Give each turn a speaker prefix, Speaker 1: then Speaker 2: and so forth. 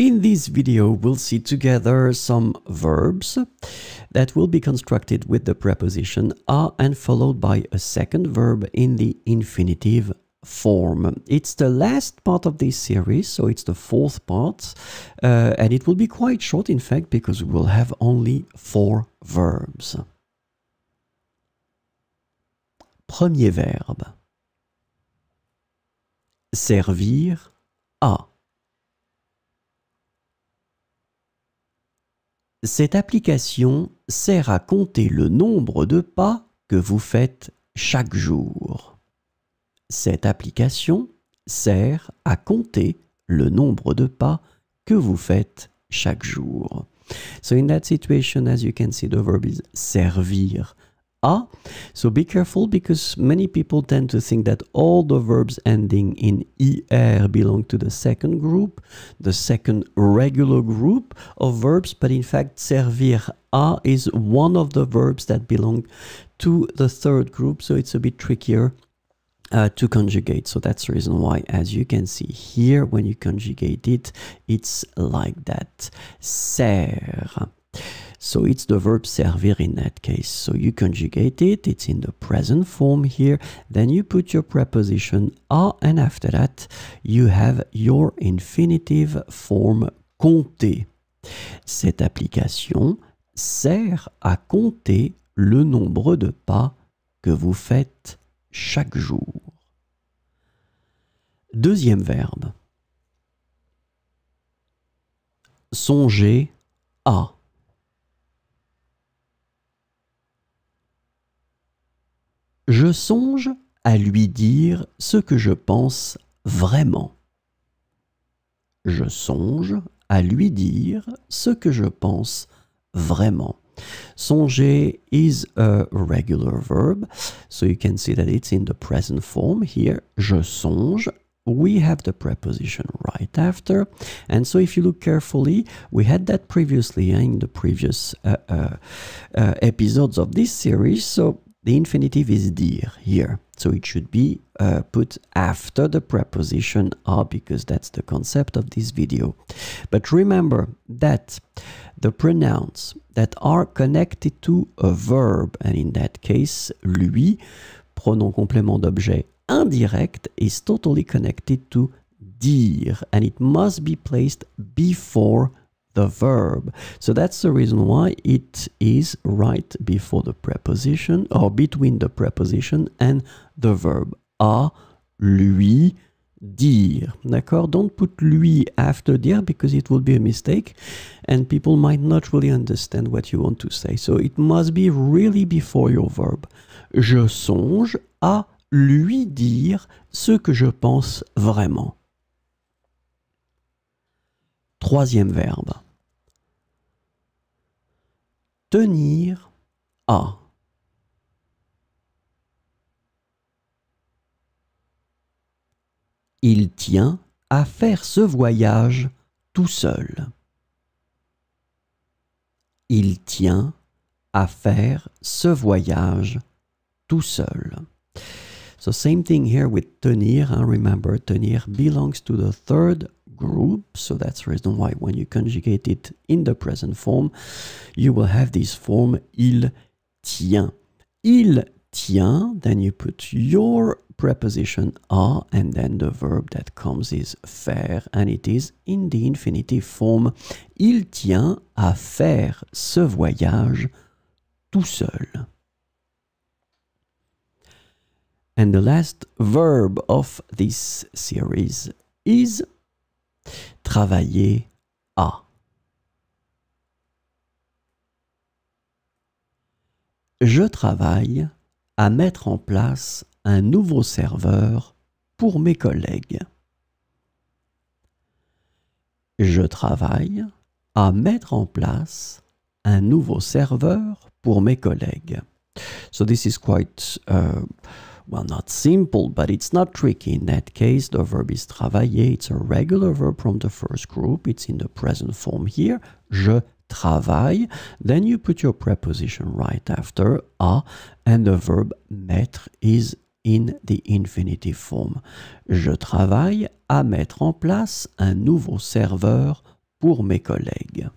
Speaker 1: In this video, we'll see together some verbs that will be constructed with the preposition "à" and followed by a second verb in the infinitive form. It's the last part of this series, so it's the fourth part, uh, and it will be quite short, in fact, because we will have only four verbs. Premier verbe. Servir à. Cette application sert à compter le nombre de pas que vous faites chaque jour. Cette application sert à compter le nombre de pas que vous faites chaque jour. So in that situation, as you can see, the verb is servir So be careful because many people tend to think that all the verbs ending in er belong to the second group, the second regular group of verbs, but in fact, servir a is one of the verbs that belong to the third group, so it's a bit trickier. Uh, to conjugate so that's the reason why as you can see here when you conjugate it it's like that ser So it's the verb servir in that case. So you conjugate it, it's in the present form here, then you put your preposition a, and after that, you have your infinitive form compter. Cette application sert à compter le nombre de pas que vous faites chaque jour. Deuxième verbe. Songer à. je songe à lui dire ce que je pense vraiment. Je songe à lui dire ce que je pense vraiment. Songer is a regular verb, so you can see that it's in the present form here. Je songe. We have the preposition right after. And so if you look carefully, we had that previously eh, in the previous eh, eh, episodes of this series. So The infinitive is dir here, so it should be uh, put after the preposition "à" because that's the concept of this video. But remember that the pronouns that are connected to a verb, and in that case, lui, pronom complément d'objet indirect, is totally connected to dire, and it must be placed before the verb. So that's the reason why it is right before the preposition or between the preposition and the verb. A lui dire. D'accord? Don't put lui after dire because it would be a mistake and people might not really understand what you want to say. So it must be really before your verb. Je songe à lui dire ce que je pense vraiment. Troisième verbe. Tenir à. Il tient à faire ce voyage tout seul. Il tient à faire ce voyage tout seul. So same thing here with tenir. Huh? Remember, tenir belongs to the third group. So that's reason why when you conjugate it in the present form, you will have this form il tient. Il tient, then you put your preposition a and then the verb that comes is faire and it is in the infinitive form. Il tient à faire ce voyage tout seul. And the last verb of this series is travailler à. Je travaille à mettre en place un nouveau serveur pour mes collègues. Je travaille à mettre en place un nouveau serveur pour mes collègues. So this is quite uh, well, not simple, but it's not tricky in that case. The verb is travailler. It's a regular verb from the first group. It's in the present form here. Je travaille. Then you put your preposition right after a, and the verb mettre is in the infinitive form. Je travaille à mettre en place un nouveau serveur pour mes collègues.